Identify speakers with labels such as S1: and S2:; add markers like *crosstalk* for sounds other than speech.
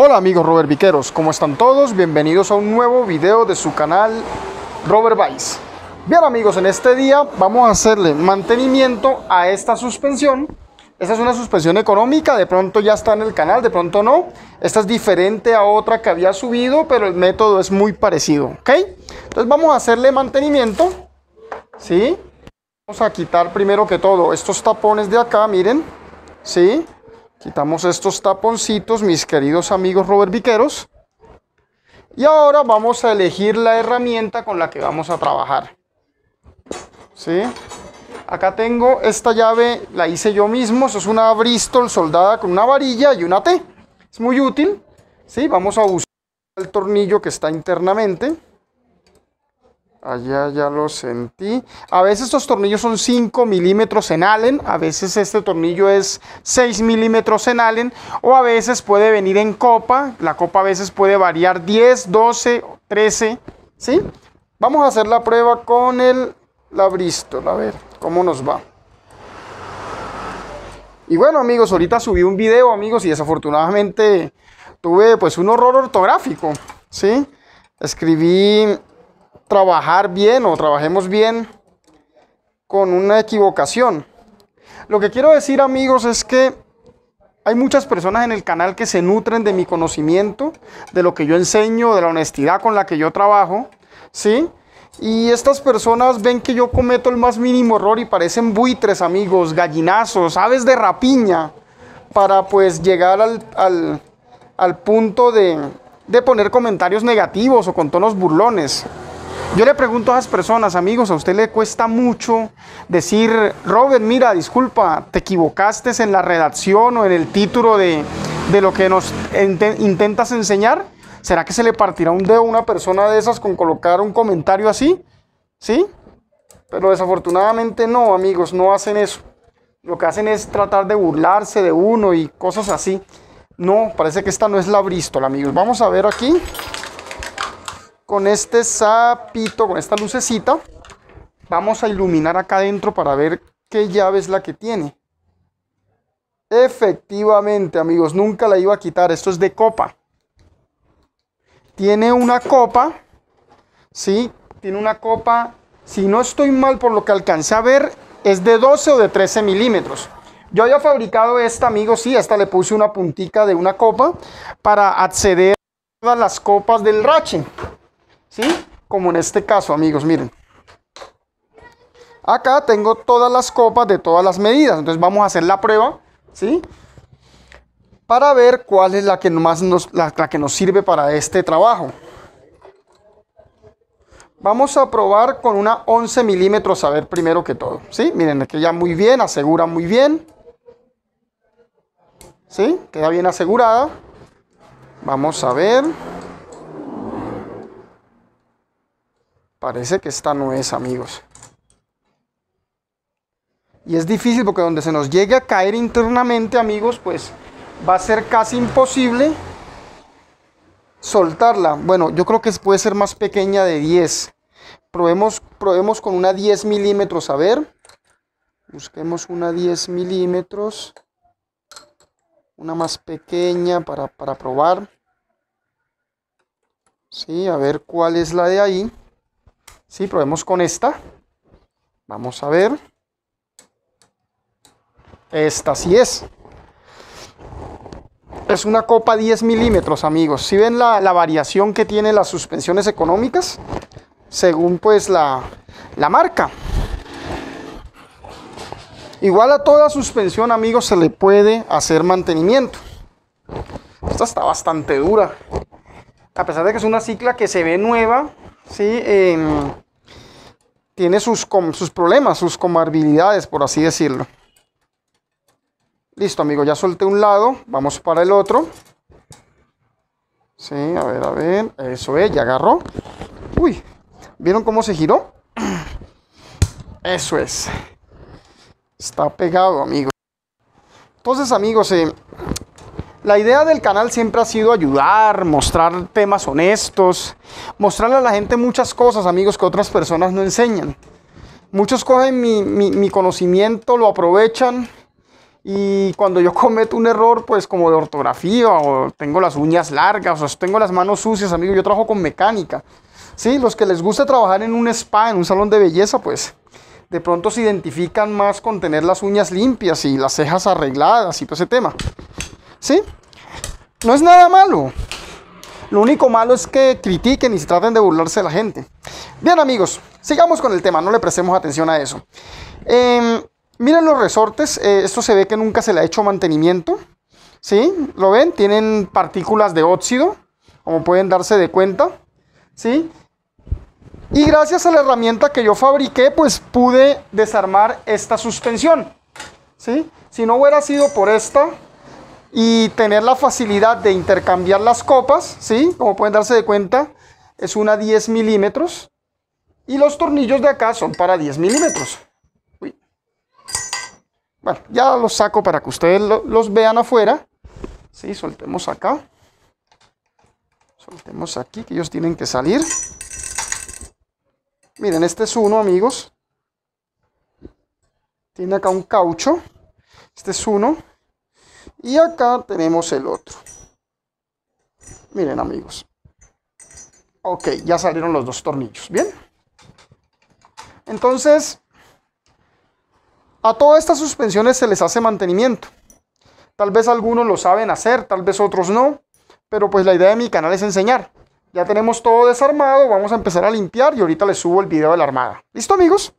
S1: Hola amigos Robert Viqueros, ¿cómo están todos? Bienvenidos a un nuevo video de su canal Robert Vice. Bien amigos, en este día vamos a hacerle mantenimiento a esta suspensión. Esta es una suspensión económica, de pronto ya está en el canal, de pronto no. Esta es diferente a otra que había subido, pero el método es muy parecido, ¿ok? Entonces vamos a hacerle mantenimiento, ¿sí? Vamos a quitar primero que todo estos tapones de acá, miren, ¿sí? sí Quitamos estos taponcitos, mis queridos amigos Robert Viqueros. Y ahora vamos a elegir la herramienta con la que vamos a trabajar. ¿Sí? Acá tengo esta llave, la hice yo mismo. es una Bristol soldada con una varilla y una T. Es muy útil. ¿Sí? Vamos a usar el tornillo que está internamente. Allá ya lo sentí. A veces estos tornillos son 5 milímetros en Allen, a veces este tornillo es 6 milímetros en Allen, o a veces puede venir en copa. La copa a veces puede variar 10, 12, 13, ¿sí? Vamos a hacer la prueba con el labristol, a ver cómo nos va. Y bueno amigos, ahorita subí un video amigos y desafortunadamente tuve pues un horror ortográfico, ¿sí? Escribí trabajar bien o trabajemos bien con una equivocación. Lo que quiero decir amigos es que hay muchas personas en el canal que se nutren de mi conocimiento, de lo que yo enseño, de la honestidad con la que yo trabajo, ¿sí? Y estas personas ven que yo cometo el más mínimo error y parecen buitres, amigos, gallinazos, aves de rapiña, para pues llegar al, punto de, de poner comentarios negativos o con tonos burlones. Yo le pregunto a esas personas, amigos, a usted le cuesta mucho decir, Robert, mira, disculpa, te equivocaste en la redacción o en el título de, lo que nos intentas enseñar. ¿Será que se le partirá un dedo a una persona de esas con colocar un comentario así? ¿Sí? Pero desafortunadamente no, amigos, no hacen eso. Lo que hacen es tratar de burlarse de uno y cosas así. No, parece que esta no es la brístola, amigos. Vamos a ver aquí con este sapito, con esta lucecita, vamos a iluminar acá adentro para ver qué llave es la que tiene. Efectivamente, amigos, nunca la iba a quitar. Esto es de copa. Tiene una copa, ¿sí? Tiene una copa, si no estoy mal por lo que alcancé a ver, es de 12 o de 13 milímetros. Yo había fabricado esta, amigos, sí, hasta le puse una puntica de una copa para acceder a las copas del rache. Como en este caso, amigos, miren. Acá tengo todas las copas de todas las medidas. Entonces vamos a hacer la prueba, ¿sí? Para ver cuál es la que, más nos, la, que nos sirve para este trabajo. Vamos a probar con una 11 milímetros a ver primero que todo. ¿Sí? Miren, que ya muy bien, asegura muy bien. ¿Sí? Queda bien asegurada. Vamos a ver. Parece que esta no es, amigos. Y es difícil porque donde se nos llegue a caer internamente, amigos, pues va a ser casi imposible soltarla. Bueno, yo creo que puede ser más pequeña de 10. Probemos, probemos con una 10 milímetros, a ver. Busquemos una 10 milímetros. Una más pequeña para, para probar. Sí, a ver cuál es la de ahí. Sí, probemos con esta. Vamos a ver. Esta sí es. Es una copa 10 milímetros, amigos. Si ven la, variación que tiene las suspensiones económicas, según pues la, la marca. Igual a toda suspensión, amigos, se le puede hacer mantenimiento. Esta está bastante dura. A pesar de que es una cicla que se ve nueva, ¿sí? Em, tiene sus, sus problemas, sus comorbilidades, por así decirlo. Listo, amigo, ya solté un lado, vamos para el otro. Sí, a ver, a ver, eso es, ya agarró. Uy, ¿vieron cómo se giró? *clears throat* Eso es. Está pegado, amigo. Entonces, amigos, eh, la idea del canal siempre ha sido ayudar, mostrar temas honestos, mostrarle a la gente muchas cosas, amigos, que otras personas no enseñan. Muchos cogen mi, conocimiento, lo aprovechan y cuando yo *laughs* cometo un error, pues como de ortografía, o tengo las uñas largas, o tengo las manos sucias, amigos, yo trabajo con mecánica. Sí, los que les gusta trabajar en un spa, en un salón de belleza, pues de pronto se identifican más con tener las uñas limpias y las cejas arregladas y todo ese tema. ¿Sí? No es nada malo. Lo único malo es que critiquen y se traten de burlarse de la gente. Bien amigos, sigamos con el tema, no le prestemos atención a eso. Em, miren los resortes, eh, esto se ve que nunca se le ha hecho mantenimiento. ¿Sí? ¿Lo ven? Tienen partículas de óxido, como pueden darse de cuenta. ¿Sí? Y gracias a la herramienta que yo fabriqué, pues pude desarmar esta suspensión. ¿Sí? Si no hubiera sido por esta, y tener la facilidad de intercambiar las copas, ¿sí? Como pueden darse de cuenta, es una 10 milímetros. Y los tornillos de acá son para 10 milímetros. Bueno, ya los saco para que ustedes los vean afuera. Sí, soltemos acá. Soltemos aquí, que ellos tienen que salir. Miren, este es uno, amigos. Tiene acá un caucho. Este es uno. Y acá tenemos el otro. Miren amigos. Ok, ya salieron los dos tornillos. Bien. Entonces, a todas estas suspensiones se les hace mantenimiento. Tal vez algunos lo saben hacer, tal vez otros no. Pero pues la idea de mi canal es enseñar. Ya tenemos todo desarmado, vamos a empezar a limpiar y ahorita les subo el video de la armada. ¿Listo amigos?